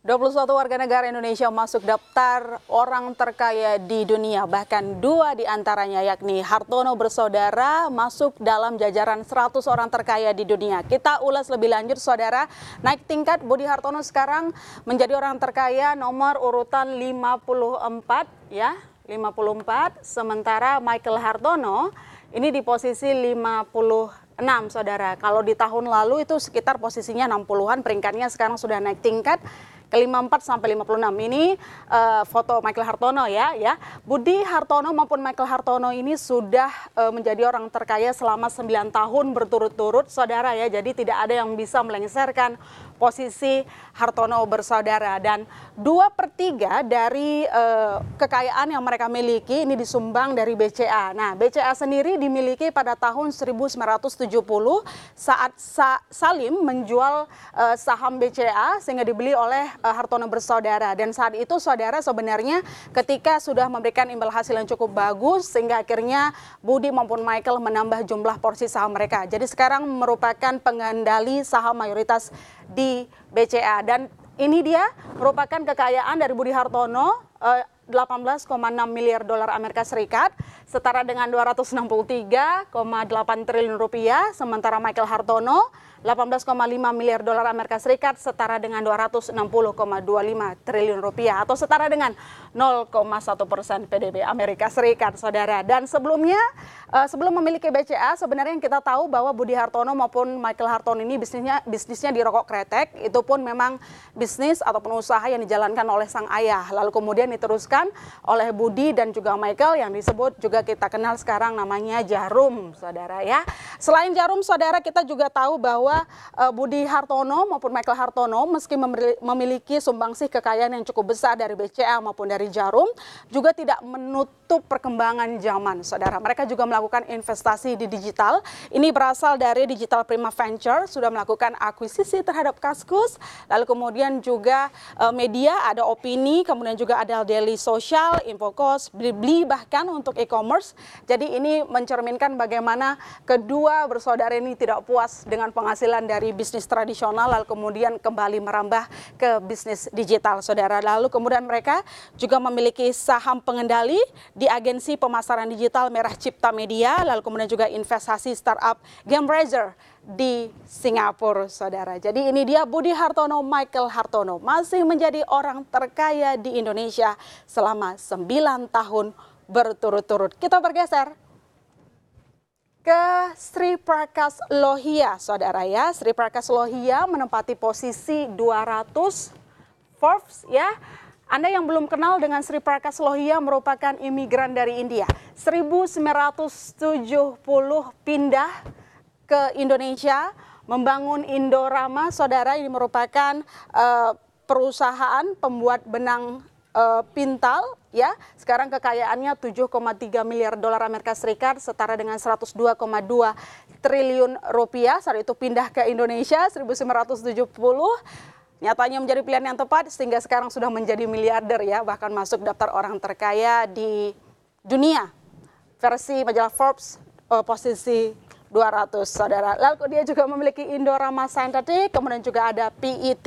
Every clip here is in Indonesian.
21 warga negara Indonesia masuk daftar orang terkaya di dunia. Bahkan dua di antaranya yakni Hartono bersaudara masuk dalam jajaran 100 orang terkaya di dunia. Kita ulas lebih lanjut saudara. Naik tingkat Budi Hartono sekarang menjadi orang terkaya nomor urutan 54 ya. 54 sementara Michael Hartono ini di posisi 50 6 saudara. Kalau di tahun lalu itu sekitar posisinya 60-an, peringkatnya sekarang sudah naik tingkat ke-54 sampai 56 ini uh, foto Michael Hartono ya ya. Budi Hartono maupun Michael Hartono ini sudah uh, menjadi orang terkaya selama 9 tahun berturut-turut saudara ya. Jadi tidak ada yang bisa melengsarkan posisi Hartono bersaudara dan dua per tiga dari uh, kekayaan yang mereka miliki ini disumbang dari BCA. Nah, BCA sendiri dimiliki pada tahun 1970 saat Sa Salim menjual uh, saham BCA sehingga dibeli oleh uh, Hartono bersaudara dan saat itu saudara sebenarnya ketika sudah memberikan imbal hasil yang cukup bagus sehingga akhirnya Budi maupun Michael menambah jumlah porsi saham mereka. Jadi sekarang merupakan pengendali saham mayoritas di BCA dan ini dia merupakan kekayaan dari Budi Hartono uh, 18,6 miliar dolar Amerika Serikat, setara dengan 263,8 triliun rupiah, sementara Michael Hartono 18,5 miliar dolar Amerika Serikat setara dengan 260,25 triliun rupiah atau setara dengan 0,1 persen PDB Amerika Serikat, saudara. Dan sebelumnya, eh, sebelum memiliki BCA, sebenarnya yang kita tahu bahwa Budi Hartono maupun Michael Hartono ini bisnisnya bisnisnya di rokok kretek, itu pun memang bisnis ataupun usaha yang dijalankan oleh sang ayah. Lalu kemudian diteruskan disampaikan oleh Budi dan juga Michael yang disebut juga kita kenal sekarang namanya jarum, saudara ya. Selain jarum, saudara kita juga tahu bahwa e, Budi Hartono maupun Michael Hartono meski memiliki sumbangsih kekayaan yang cukup besar dari BCA maupun dari jarum, juga tidak menutup perkembangan zaman, saudara. Mereka juga melakukan investasi di digital. Ini berasal dari Digital Prima Venture sudah melakukan akuisisi terhadap Kaskus, lalu kemudian juga e, media ada opini, kemudian juga ada Daily sosial, infokos, beli bahkan untuk e-commerce. Jadi ini mencerminkan bagaimana kedua bersaudara ini tidak puas dengan penghasilan dari bisnis tradisional lalu kemudian kembali merambah ke bisnis digital saudara. Lalu kemudian mereka juga memiliki saham pengendali di agensi pemasaran digital Merah Cipta Media lalu kemudian juga investasi startup Game Razer di Singapura, saudara. Jadi ini dia Budi Hartono, Michael Hartono, masih menjadi orang terkaya di Indonesia selama 9 tahun berturut-turut. Kita bergeser ke Sri Prakas Lohia, saudara ya. Sri Prakas Lohia menempati posisi 200 Forbes ya. Anda yang belum kenal dengan Sri Prakas Lohia merupakan imigran dari India. 1970 pindah ke Indonesia membangun Indorama, saudara ini merupakan uh, perusahaan pembuat benang uh, pintal ya. Sekarang kekayaannya 7,3 miliar dolar Amerika Serikat setara dengan 102,2 triliun rupiah. Saat itu pindah ke Indonesia 1970 nyatanya menjadi pilihan yang tepat sehingga sekarang sudah menjadi miliarder ya bahkan masuk daftar orang terkaya di dunia versi majalah Forbes eh, posisi 200 saudara. Lalu dia juga memiliki Indorama Center tadi, kemudian juga ada PET.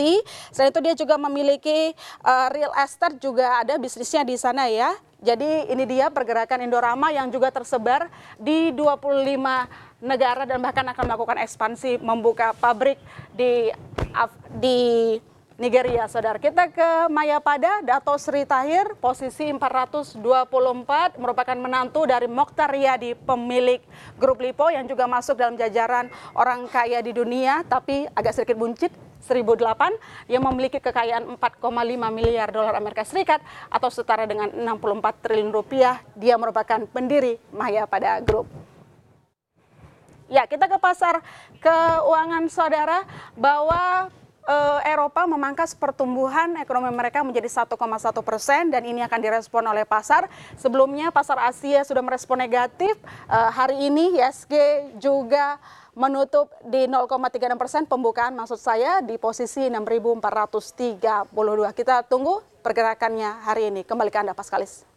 Selain itu dia juga memiliki uh, real estate juga ada bisnisnya di sana ya. Jadi ini dia pergerakan Indorama yang juga tersebar di 25 negara dan bahkan akan melakukan ekspansi membuka pabrik di di Nigeria, saudara. Kita ke Mayapada, Dato Sri Tahir, posisi 424, merupakan menantu dari Mokhtar Riyadi, pemilik grup Lipo yang juga masuk dalam jajaran orang kaya di dunia, tapi agak sedikit buncit, 1008 yang memiliki kekayaan 4,5 miliar dolar Amerika Serikat atau setara dengan 64 triliun rupiah. Dia merupakan pendiri Mayapada Group. Ya, kita ke pasar keuangan saudara bahwa Eh, Eropa memangkas pertumbuhan ekonomi mereka menjadi 1,1 persen dan ini akan direspon oleh pasar. Sebelumnya pasar Asia sudah merespon negatif. Eh, hari ini ISG juga menutup di 0,36 persen pembukaan maksud saya di posisi 6.432. Kita tunggu pergerakannya hari ini. Kembali ke Anda Paskalis.